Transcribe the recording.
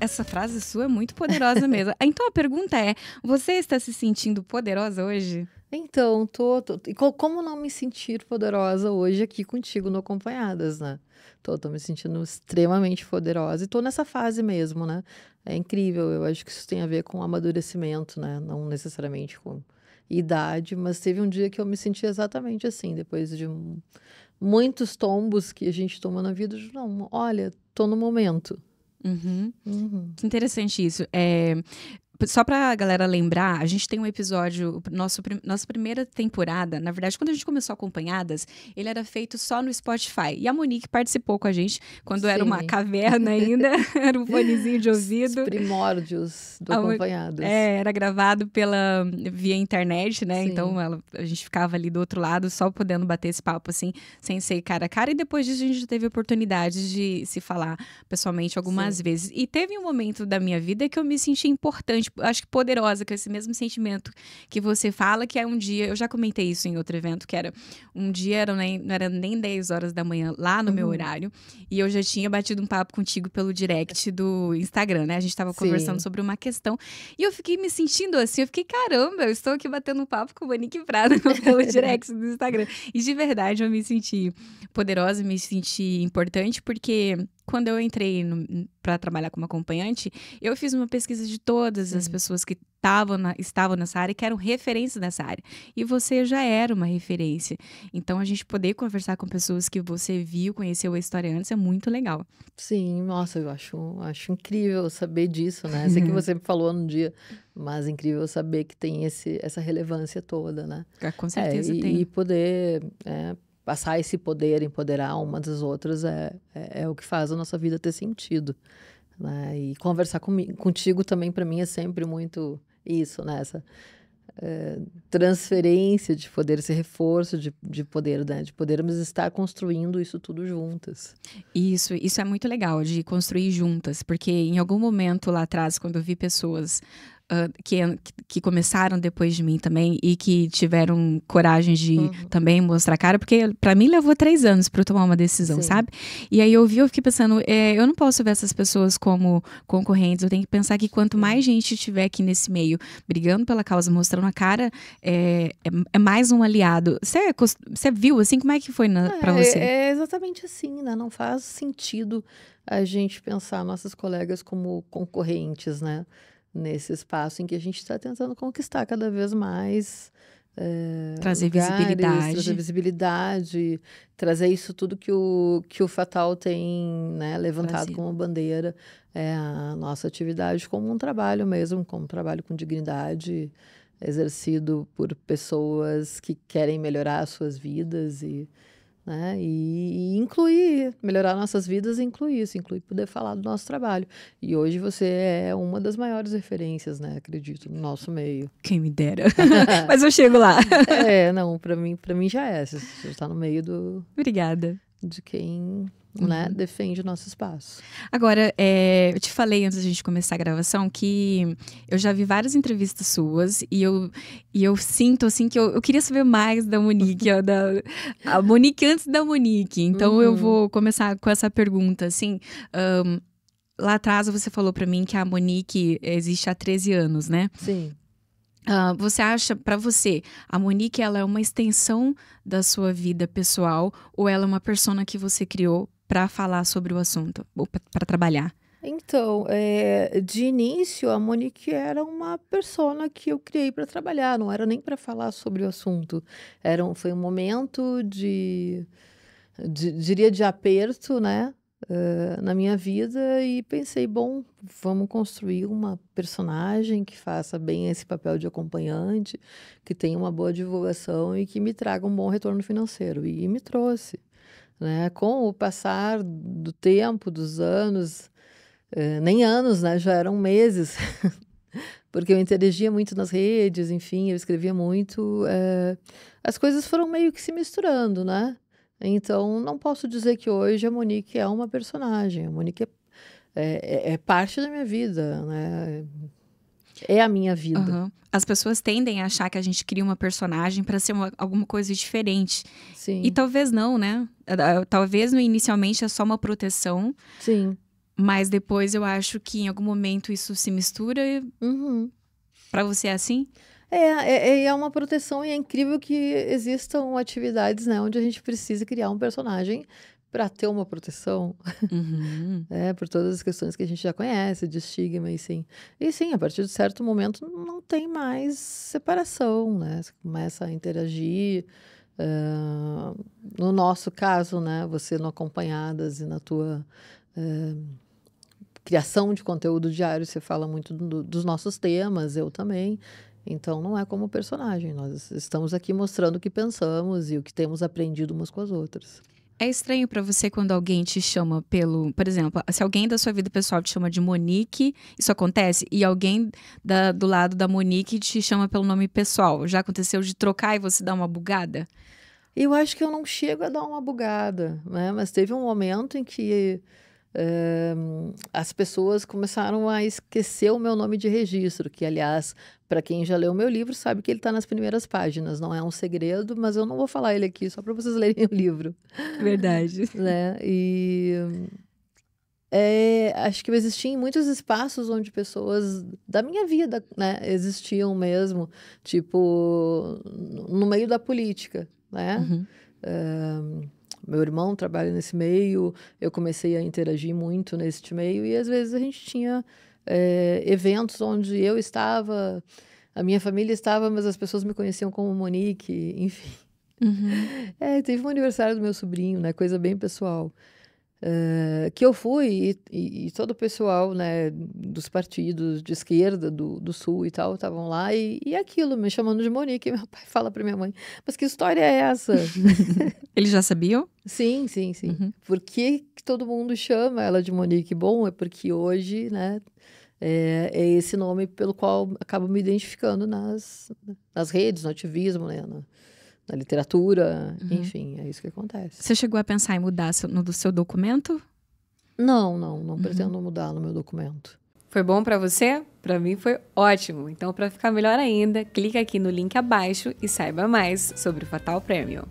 essa frase sua é muito poderosa mesmo. Então a pergunta é: você está se sentindo poderosa hoje? Então, tô, tô, como não me sentir poderosa hoje aqui contigo no Acompanhadas, né? Tô, tô me sentindo extremamente poderosa e tô nessa fase mesmo, né? É incrível, eu acho que isso tem a ver com amadurecimento, né? Não necessariamente com idade, mas teve um dia que eu me senti exatamente assim, depois de muitos tombos que a gente toma na vida, de, não, olha, tô no momento, Uhum. Uhum. Que interessante isso. É, só pra galera lembrar, a gente tem um episódio, nosso, nossa primeira temporada, na verdade, quando a gente começou acompanhadas, ele era feito só no Spotify. E a Monique participou com a gente quando Sim. era uma caverna ainda, era um fonezinho de ouvido. Os primórdios do acompanhadas. É, era gravado pela via internet, né? Sim. Então ela, a gente ficava ali do outro lado, só podendo bater esse papo assim, sem ser cara a cara. E depois disso a gente teve oportunidade de se falar pessoalmente algumas Sim. vezes. E teve um momento da minha vida que eu me senti importante gente, tipo, acho que poderosa, com esse mesmo sentimento que você fala, que é um dia, eu já comentei isso em outro evento, que era um dia, era nem, não era nem 10 horas da manhã lá no uhum. meu horário, e eu já tinha batido um papo contigo pelo direct do Instagram, né? A gente tava Sim. conversando sobre uma questão, e eu fiquei me sentindo assim, eu fiquei, caramba, eu estou aqui batendo um papo com o Manique Prado pelo direct do Instagram. E de verdade eu me senti poderosa, me senti importante, porque quando eu entrei para trabalhar como acompanhante, eu fiz uma pesquisa de todas Sim. as hum. pessoas que tavam na, estavam nessa área, que eram referências nessa área. E você já era uma referência. Então, a gente poder conversar com pessoas que você viu, conheceu a história antes, é muito legal. Sim, nossa, eu acho, acho incrível saber disso, né? Sei que uhum. você me falou no dia, mas incrível saber que tem esse, essa relevância toda, né? Ah, com é, certeza é, e, tem. E poder é, passar esse poder, empoderar umas das outras é, é, é, o que faz a nossa vida ter sentido. Né? E conversar comigo, contigo também, para mim, é sempre muito isso, né? Essa é, transferência de poder, esse reforço de, de poder, né? De podermos estar construindo isso tudo juntas. Isso, isso é muito legal, de construir juntas, porque em algum momento lá atrás, quando eu vi pessoas uh, que, que começaram depois de mim também e que tiveram coragem de uhum. também mostrar a cara, porque para mim levou três anos para eu tomar uma decisão, Sim. sabe? E aí eu vi, eu fiquei pensando, é, eu não posso ver essas pessoas como concorrentes, eu tenho que pensar que quanto mais gente tiver aqui nesse meio brigando pela causa, mostrando a cara, é, é, é mais um aliado. Você viu, assim, como é que foi ah, para é, você? É exatamente assim, né? Não faz sentido a gente pensar nossas colegas como concorrentes, né? nesse espaço em que a gente está tentando conquistar cada vez mais. É, trazer lugares, visibilidade. Trazer visibilidade, trazer isso tudo que o, que o Fatal tem né, levantado Brasil. como bandeira, é a nossa atividade como um trabalho mesmo, como um trabalho com dignidade, exercido por pessoas que querem melhorar as suas vidas e né? E, e, incluir, melhorar nossas vidas incluir isso, incluir poder falar do nosso trabalho. E hoje você é uma das maiores referências, né? Acredito, no nosso meio. Quem me dera. Mas eu chego lá. é, não, para mim, para mim já é. Você está no meio do. Obrigada de quem uhum. né, defende o nosso espaço. Agora, é, eu te falei antes da gente começar a gravação que eu já vi várias entrevistas suas e eu, e eu sinto assim que eu, eu queria saber mais da Monique, ó, da, a Monique antes da Monique. Então uhum. eu vou começar com essa pergunta, assim. Um, lá atrás você falou para mim que a Monique existe há 13 anos, né? Sim. Uh, você acha para você a Monique ela é uma extensão da sua vida pessoal ou ela é uma persona que você criou para falar sobre o assunto ou para trabalhar? Então, é, de início, a Monique era uma persona que eu criei para trabalhar, não era nem para falar sobre o assunto. Era um, foi um momento de, de, diria, de aperto, né? Eh, na minha vida e pensei, bom, vamos construir uma personagem que faça bem esse papel de acompanhante, que tenha uma boa divulgação e que me traga um bom retorno financeiro. E, me trouxe. Né? Com o passar do tempo, dos anos, eh, nem anos, né? já eram meses, porque eu interagia muito nas redes, enfim, eu escrevia muito. Eh, as coisas foram meio que se misturando, né? Então, não posso dizer que hoje a Monique é uma personagem. A Monique é, é, é, é parte da minha vida, né? É a minha vida. Uhum. As pessoas tendem a achar que a gente cria uma personagem para ser uma, alguma coisa diferente. Sim. E talvez não, né? É, é, talvez inicialmente é só uma proteção. Sim. Mas depois eu acho que em algum momento isso se mistura. Uhum. Para você é assim? É, é, é, é, uma proteção e é incrível que existam atividades né, onde a gente precisa criar um personagem para ter uma proteção, uhum. é, por todas as questões que a gente já conhece, de estigma e sim. E sim, a partir de certo momento não tem mais separação, né? Você começa a interagir. Uh, no nosso caso, né, você no acompanhadas e na tua uh, criação de conteúdo diário, você fala muito do, dos nossos temas, eu também. Então não é como personagem, nós estamos aqui mostrando o que pensamos e o que temos aprendido umas com as outras. É estranho para você quando alguém te chama pelo, por exemplo, se alguém da sua vida pessoal te chama de Monique, isso acontece, e alguém da, do lado da Monique te chama pelo nome pessoal. Já aconteceu de trocar e você dar uma bugada? Eu acho que eu não chego a dar uma bugada, né? Mas teve um momento em que uh, as pessoas começaram a esquecer o meu nome de registro, que, aliás, para quem já leu o meu livro, sabe que ele está nas primeiras páginas. Não é um segredo, mas eu não vou falar ele aqui, só para vocês lerem o livro. Verdade. né? E. É, acho que eu existia em muitos espaços onde pessoas da minha vida né, existiam mesmo, tipo, no meio da política, né? Uhum meu irmão trabalha nesse meio, eu comecei a interagir muito nesse meio e às vezes a gente tinha é, eventos onde eu estava, a minha família estava, mas as pessoas me conheciam como Monique, enfim. Uhum. É, teve um aniversário do meu sobrinho, né? Coisa bem pessoal. Uh, que eu fui e, e, e, todo o pessoal né, dos partidos de esquerda do, do sul e tal estavam lá e, e aquilo, me chamando de Monique. Meu pai fala para minha mãe: Mas que história é essa? Eles já sabiam? Sim, sim, sim. Uhum. Por que, que todo mundo chama ela de Monique Bom? É porque hoje, né, é, é, esse nome pelo qual acabo me identificando nas, nas redes, no ativismo, né, na, na literatura, uhum. enfim, é isso que acontece. Você chegou a pensar em mudar no do seu documento? Não, não, não uhum. pretendo mudar no meu documento. Foi bom para você? Para mim foi ótimo. Então, para ficar melhor ainda, clica aqui no link abaixo e saiba mais sobre o Fatal Prêmio.